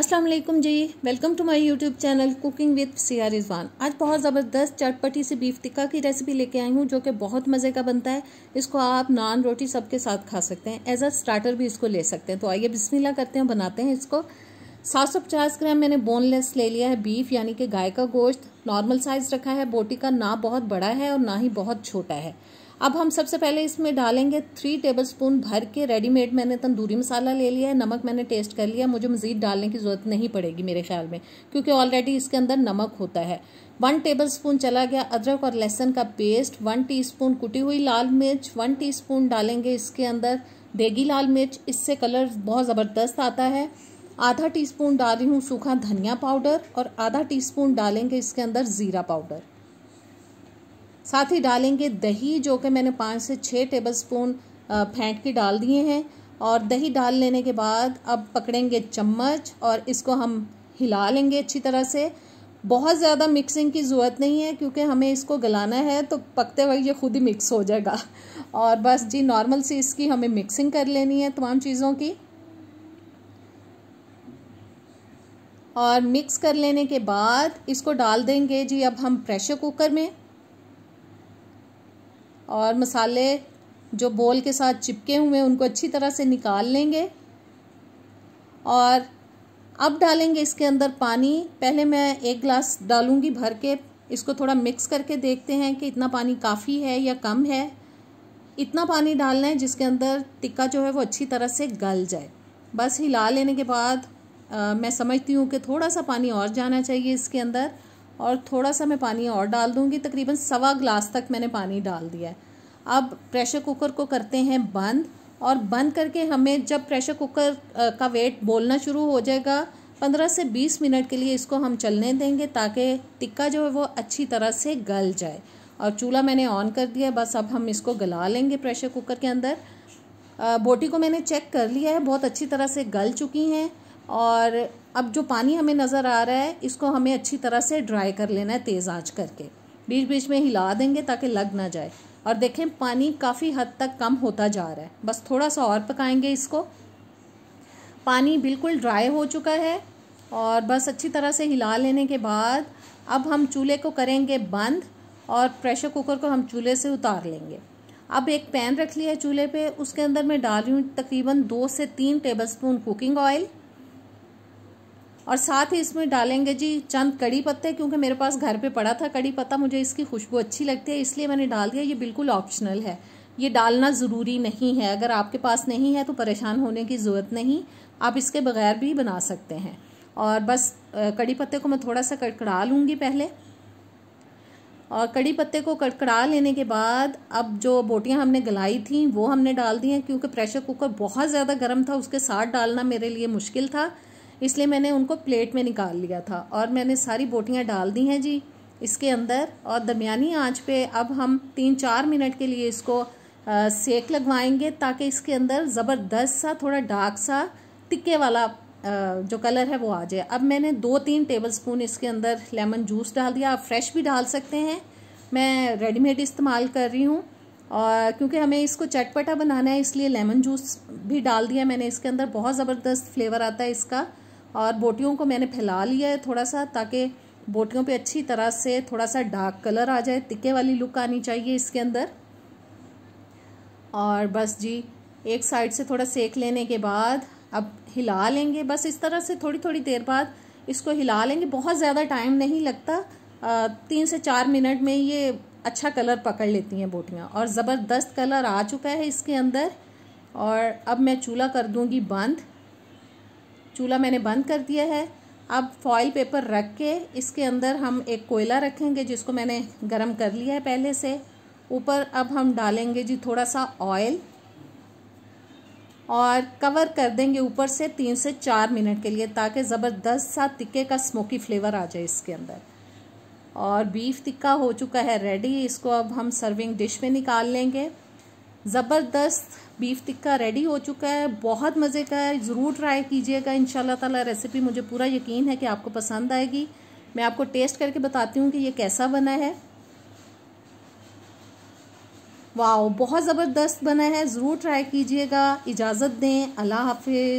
अस्सलाम वालेकुम जी welcome to my YouTube channel cooking with Siya Rizwan आज बहुत ज़बरदस्त चटपटी से बीफ टिक्का की रेसिपी लेके आई हूँ जो कि बहुत मज़े का बनता है इसको आप नान रोटी सबके साथ खा सकते हैं एज अ स्टार्टर भी इसको ले सकते हैं तो आइए बिस्मिल्लाह करते हैं बनाते हैं इसको पचास ग्राम मैंने बोनलेस ले लिया है बीफ यानी कि गाय का गोश्त नॉर्मल साइज़ रखा है बोटी का ना बहुत बड़ा है और ना ही बहुत छोटा है अब हम सबसे पहले इसमें डालेंगे थ्री टेबल स्पून भर के रेडीमेड मैंने तंदूरी मसाला ले लिया है नमक मैंने टेस्ट कर लिया मुझे मज़ीद डालने की ज़रूरत नहीं पड़ेगी मेरे ख्याल में क्योंकि ऑलरेडी इसके अंदर नमक होता है वन टेबल स्पून चला गया अदरक और लहसुन का पेस्ट वन टीस्पून कुटी हुई लाल मिर्च वन टीस्पून डालेंगे इसके अंदर देगी लाल मिर्च इससे कलर बहुत ज़बरदस्त आता है आधा टीस्पून डाल रही हूँ सूखा धनिया पाउडर और आधा टीस्पून डालेंगे इसके अंदर ज़ीरा पाउडर साथ ही डालेंगे दही जो कि मैंने पाँच से छः टेबल स्पून फेंट के डाल दिए हैं और दही डाल लेने के बाद अब पकड़ेंगे चम्मच और इसको हम हिला लेंगे अच्छी तरह से बहुत ज़्यादा मिक्सिंग की ज़रूरत नहीं है क्योंकि हमें इसको गलाना है तो पकते वक्त ये खुद ही मिक्स हो जाएगा और बस जी नॉर्मल सी इसकी हमें मिक्सिंग कर लेनी है तमाम चीज़ों की और मिक्स कर लेने के बाद इसको डाल देंगे जी अब हम प्रेशर कुकर में और मसाले जो बोल के साथ चिपके हुए हैं उनको अच्छी तरह से निकाल लेंगे और अब डालेंगे इसके अंदर पानी पहले मैं एक गिलास डालूंगी भर के इसको थोड़ा मिक्स करके देखते हैं कि इतना पानी काफ़ी है या कम है इतना पानी डालना है जिसके अंदर टिक्का जो है वो अच्छी तरह से गल जाए बस हिला लेने के बाद आ, मैं समझती हूँ कि थोड़ा सा पानी और जाना चाहिए इसके अंदर और थोड़ा सा मैं पानी और डाल दूँगी तकरीबन सवा ग्लास तक मैंने पानी डाल दिया है अब प्रेशर कुकर को करते हैं बंद और बंद करके हमें जब प्रेशर कुकर का वेट बोलना शुरू हो जाएगा पंद्रह से बीस मिनट के लिए इसको हम चलने देंगे ताकि टिक्का जो है वो अच्छी तरह से गल जाए और चूल्हा मैंने ऑन कर दिया बस अब हम इसको गला लेंगे प्रेशर कुकर के अंदर बोटी को मैंने चेक कर लिया है बहुत अच्छी तरह से गल चुकी हैं और अब जो पानी हमें नज़र आ रहा है इसको हमें अच्छी तरह से ड्राई कर लेना है तेज़ आंच करके बीच बीच में हिला देंगे ताकि लग ना जाए और देखें पानी काफ़ी हद तक कम होता जा रहा है बस थोड़ा सा और पकाएंगे इसको पानी बिल्कुल ड्राई हो चुका है और बस अच्छी तरह से हिला लेने के बाद अब हम चूल्हे को करेंगे बंद और प्रेशर कुकर को हम चूल्हे से उतार लेंगे अब एक पैन रख लिया है चूल्हे पे उसके अंदर मैं डाल रही हूँ तकरीबन दो से तीन टेबलस्पून कुकिंग ऑयल और साथ ही इसमें डालेंगे जी चंद कड़ी पत्ते क्योंकि मेरे पास घर पे पड़ा था कड़ी पत्ता मुझे इसकी खुशबू अच्छी लगती है इसलिए मैंने डाल दिया ये बिल्कुल ऑप्शनल है ये डालना ज़रूरी नहीं है अगर आपके पास नहीं है तो परेशान होने की ज़रूरत नहीं आप इसके बगैर भी बना सकते हैं और बस कड़ी पत्ते को मैं थोड़ा सा कड़कड़ा लूँगी पहले और कड़ी पत्ते को कड़कड़ा लेने के बाद अब जो बोटियाँ हमने गलाई थी वो हमने डाल दी हैं क्योंकि प्रेशर कुकर बहुत ज़्यादा गर्म था उसके साथ डालना मेरे लिए मुश्किल था इसलिए मैंने उनको प्लेट में निकाल लिया था और मैंने सारी बोटियाँ डाल दी हैं जी इसके अंदर और दरमियानी आँच पे अब हम तीन चार मिनट के लिए इसको आ, सेक लगवाएंगे ताकि इसके अंदर ज़बरदस्त सा थोड़ा डार्क सा टिक्के वाला जो कलर है वो आ जाए अब मैंने दो तीन टेबल स्पून इसके अंदर लेमन जूस डाल दिया आप फ्रेश भी डाल सकते हैं मैं रेडीमेड इस्तेमाल कर रही हूँ और क्योंकि हमें इसको चटपटा बनाना है इसलिए लेमन जूस भी डाल दिया मैंने इसके अंदर बहुत ज़बरदस्त फ्लेवर आता है इसका और बोटियों को मैंने फैला लिया है थोड़ा सा ताकि बोटियों पे अच्छी तरह से थोड़ा सा डार्क कलर आ जाए तिक्के वाली लुक आनी चाहिए इसके अंदर और बस जी एक साइड से थोड़ा सेक लेने के बाद अब हिला लेंगे बस इस तरह से थोड़ी थोड़ी देर बाद इसको हिला लेंगे बहुत ज़्यादा टाइम नहीं लगता तीन से चार मिनट में ये अच्छा कलर पकड़ लेती हैं बोटियाँ और ज़बरदस्त कलर आ चुका है इसके अंदर और अब मैं चूल्हा कर दूँगी बंद चूल्हा मैंने बंद कर दिया है अब फॉइल पेपर रख के इसके अंदर हम एक कोयला रखेंगे जिसको मैंने गर्म कर लिया है पहले से ऊपर अब हम डालेंगे जी थोड़ा सा ऑयल और कवर कर देंगे ऊपर से तीन से चार मिनट के लिए ताकि ज़बरदस्त सा तिक्के का स्मोकी फ्लेवर आ जाए इसके अंदर और बीफ टिक्का हो चुका है रेडी इसको अब हम सर्विंग डिश में निकाल लेंगे ज़बरदस्त बीफ टिक्का रेडी हो चुका है बहुत मज़े का है ज़रूर ट्राई कीजिएगा इन ताला रेसिपी मुझे पूरा यकीन है कि आपको पसंद आएगी मैं आपको टेस्ट करके बताती हूँ कि ये कैसा बना है वाह बहुत ज़बरदस्त बना है ज़रूर ट्राई कीजिएगा इजाज़त दें अल्लाह हाफि